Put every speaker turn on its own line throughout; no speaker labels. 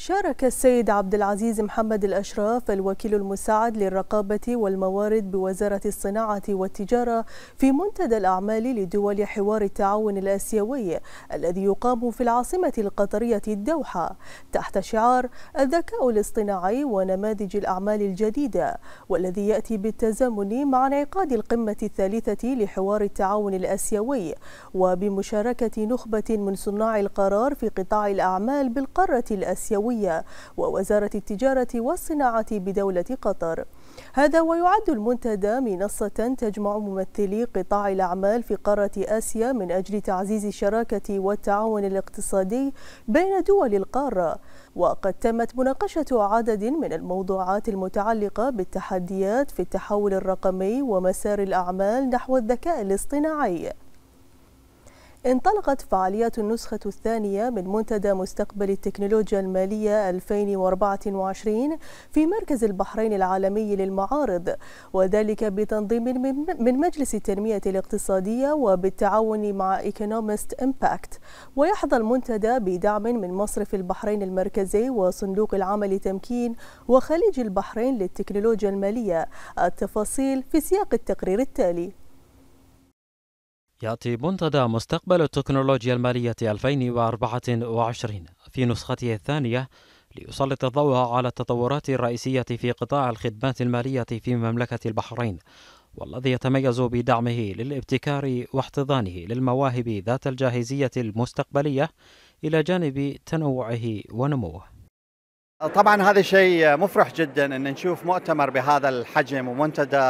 شارك السيد عبد العزيز محمد الأشراف الوكيل المساعد للرقابة والموارد بوزارة الصناعة والتجارة في منتدى الأعمال لدول حوار التعاون الآسيوي الذي يقام في العاصمة القطرية الدوحة تحت شعار الذكاء الاصطناعي ونماذج الأعمال الجديدة والذي يأتي بالتزامن مع انعقاد القمة الثالثة لحوار التعاون الآسيوي وبمشاركة نخبة من صناع القرار في قطاع الأعمال بالقارة الآسيوية النووية ووزارة التجارة والصناعة بدولة قطر هذا ويعد المنتدى منصة تجمع ممثلي قطاع الأعمال في قارة آسيا من أجل تعزيز الشراكة والتعاون الاقتصادي بين دول القارة وقد تمت مناقشة عدد من الموضوعات المتعلقة بالتحديات في التحول الرقمي ومسار الأعمال نحو الذكاء الاصطناعي انطلقت فعاليات النسخة الثانية من منتدى مستقبل التكنولوجيا المالية 2024 في مركز البحرين العالمي للمعارض وذلك بتنظيم من مجلس التنمية الاقتصادية وبالتعاون مع إيكونومست إمباكت ويحظى المنتدى بدعم من مصرف البحرين المركزي وصندوق العمل تمكين وخليج البحرين للتكنولوجيا المالية التفاصيل في سياق التقرير التالي
يأتي منتدى مستقبل التكنولوجيا المالية 2024 في نسخته الثانية ليسلط الضوء على التطورات الرئيسية في قطاع الخدمات المالية في مملكة البحرين والذي يتميز بدعمه للابتكار واحتضانه للمواهب ذات الجاهزية المستقبلية إلى جانب تنوعه ونموه طبعا هذا شيء مفرح جدا ان نشوف مؤتمر بهذا الحجم ومنتدى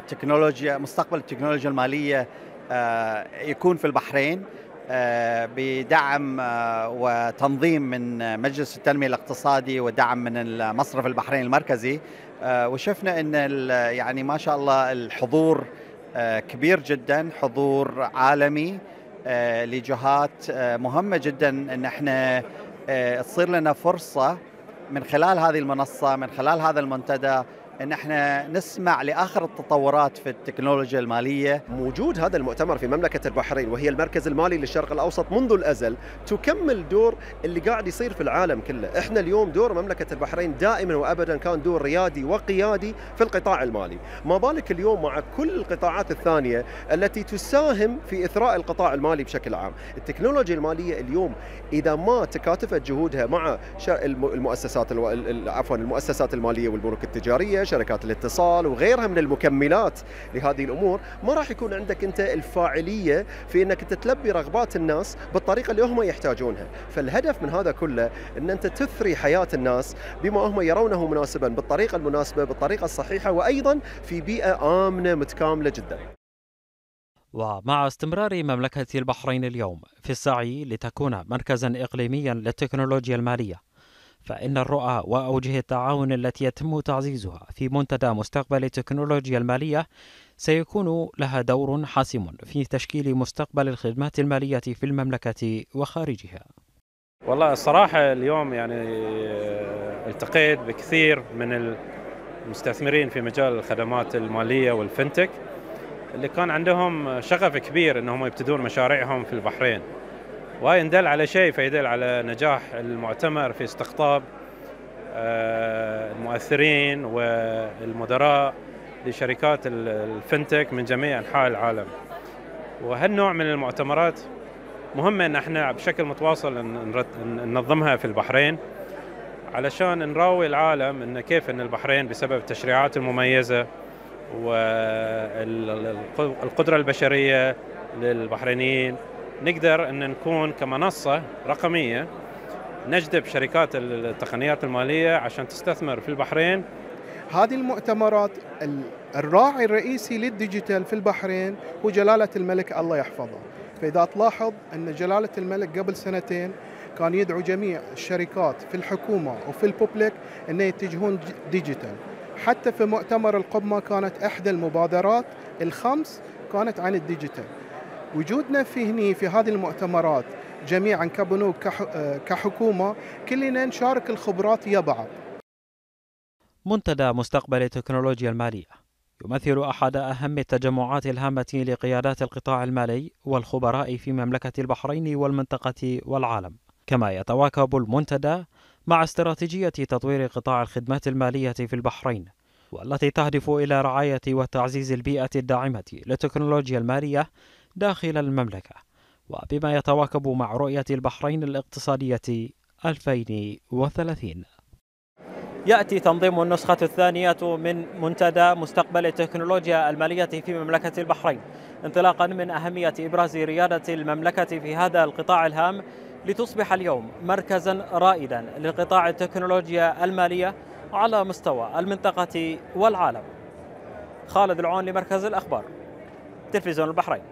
التكنولوجيا آه، مستقبل التكنولوجيا الماليه آه، يكون في البحرين آه، بدعم آه، وتنظيم من مجلس التنميه الاقتصادي ودعم من مصرف البحرين المركزي وشفنا ان يعني ما شاء الله الحضور كبير جدا حضور عالمي لجهات مهمه جدا ان احنا تصير لنا فرصه من خلال هذه المنصه من خلال هذا المنتدى ان احنا نسمع لاخر التطورات في التكنولوجيا الماليه. وجود هذا المؤتمر في مملكه البحرين وهي المركز المالي للشرق الاوسط منذ الازل تكمل دور اللي قاعد يصير في العالم كله، احنا اليوم دور مملكه البحرين دائما وابدا كان دور ريادي وقيادي في القطاع المالي، ما بالك اليوم مع كل القطاعات الثانيه التي تساهم في اثراء القطاع المالي بشكل عام، التكنولوجيا الماليه اليوم اذا ما تكاتفت جهودها مع المؤسسات عفوا المؤسسات الماليه والبنوك التجاريه شركات الاتصال وغيرها من المكملات لهذه الأمور ما راح يكون عندك أنت الفاعلية في أنك أنت تلبي رغبات الناس بالطريقة اللي هم يحتاجونها فالهدف من هذا كله أن أنت تثري حياة الناس بما هم يرونه مناسبا بالطريقة المناسبة بالطريقة الصحيحة وأيضا في بيئة آمنة متكاملة جدا ومع استمرار مملكة البحرين اليوم في السعي لتكون مركزا إقليميا للتكنولوجيا المالية فإن الرؤى وأوجه التعاون التي يتم تعزيزها في منتدى مستقبل التكنولوجيا المالية سيكون لها دور حاسم في تشكيل مستقبل الخدمات المالية في المملكة وخارجها. والله الصراحة اليوم يعني آه، التقيت بكثير من المستثمرين في مجال الخدمات المالية والفنتك اللي كان عندهم شغف كبير انهم يبتدون مشاريعهم في البحرين. وهي إن دل على شيء فيدل على نجاح المؤتمر في استقطاب آه، المؤثرين والمدراء لشركات الفنتك من جميع أنحاء العالم وهالنوع من المؤتمرات مهمة أن احنا بشكل متواصل ننظمها في البحرين علشان نراوي العالم أن كيف أن البحرين بسبب التشريعات المميزة والقدرة البشرية للبحرينيين نقدر ان نكون كمنصه رقميه نجذب شركات التقنيات الماليه عشان تستثمر في البحرين هذه المؤتمرات الراعي الرئيسي للديجيتال في البحرين هو جلاله الملك الله يحفظه فاذا تلاحظ ان جلاله الملك قبل سنتين كان يدعو جميع الشركات في الحكومه وفي البوبليك ان يتجهون ديجيتال حتى في مؤتمر القمه كانت احدى المبادرات الخمس كانت عن الديجيتال وجودنا في هني في هذه المؤتمرات جميعا كبنوك كحكومة كلنا نشارك الخبرات يا بعض منتدى مستقبل التكنولوجيا المالية يمثل أحد أهم التجمعات الهامة لقيادات القطاع المالي والخبراء في مملكة البحرين والمنطقة والعالم كما يتواكب المنتدى مع استراتيجية تطوير قطاع الخدمات المالية في البحرين والتي تهدف إلى رعاية وتعزيز البيئة الداعمة للتكنولوجيا المالية داخل المملكة وبما يتواكب مع رؤية البحرين الاقتصادية 2030 يأتي تنظيم النسخة الثانية من منتدى مستقبل التكنولوجيا المالية في مملكة البحرين انطلاقا من أهمية إبراز ريادة المملكة في هذا القطاع الهام لتصبح اليوم مركزا رائدا لقطاع التكنولوجيا المالية على مستوى المنطقة والعالم خالد العون لمركز الأخبار تلفزيون البحرين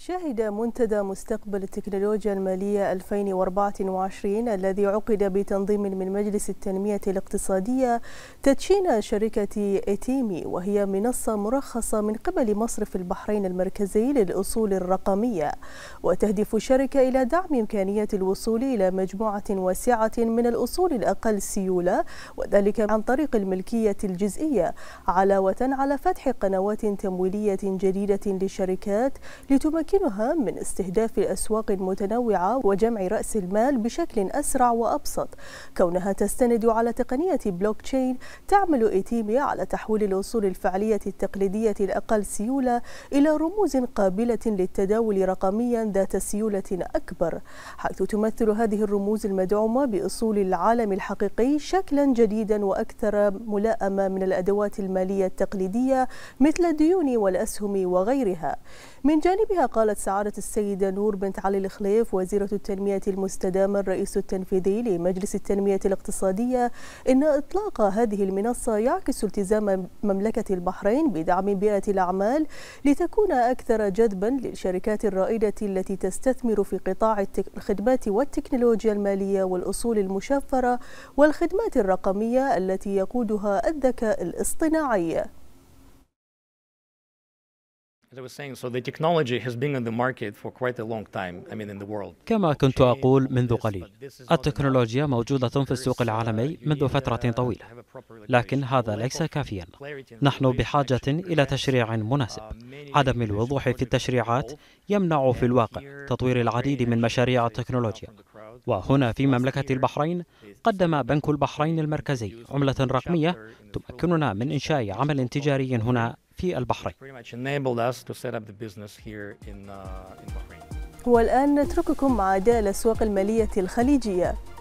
شهد منتدى مستقبل التكنولوجيا المالية 2024 الذي عقد بتنظيم من مجلس التنمية الاقتصادية تدشين شركة إتيمي وهي منصة مرخصة من قبل مصرف البحرين المركزي للأصول الرقمية وتهدف الشركة إلى دعم إمكانية الوصول إلى مجموعة واسعة من الأصول الأقل سيولة وذلك عن طريق الملكية الجزئية علاوة على فتح قنوات تمويلية جديدة للشركات لتمكن يمكنها من استهداف الأسواق المتنوعة وجمع رأس المال بشكل أسرع وأبسط كونها تستند على تقنية بلوك تشين تعمل إيتيميا على تحويل الأصول الفعلية التقليدية الأقل سيولة إلى رموز قابلة للتداول رقميا ذات سيولة أكبر حيث تمثل هذه الرموز المدعومة بأصول العالم الحقيقي شكلا جديدا وأكثر ملائمة من الأدوات المالية التقليدية مثل الديون والأسهم وغيرها من جانبها قالت سعادة السيدة نور بنت علي الخليف وزيرة التنمية المستدامة الرئيس التنفيذي لمجلس التنمية الاقتصادية إن إطلاق هذه المنصة يعكس التزام مملكة البحرين بدعم بيئة الأعمال لتكون أكثر جذبا للشركات الرائدة التي تستثمر في قطاع الخدمات والتكنولوجيا المالية والأصول المشفرة والخدمات الرقمية التي يقودها الذكاء الاصطناعي
كما كنت أقول منذ قليل التكنولوجيا موجودة في السوق العالمي منذ فترة طويلة لكن هذا ليس كافيا نحن بحاجة إلى تشريع uh, مناسب عدم الوضوح في التشريعات يمنع في الواقع تطوير العديد من مشاريع التكنولوجيا وهنا في مملكة البحرين قدم بنك البحرين المركزي عملة رقمية تمكننا من إنشاء عمل تجاري هنا في البحرين uh,
والآن نترككم مع أداء الأسواق المالية الخليجية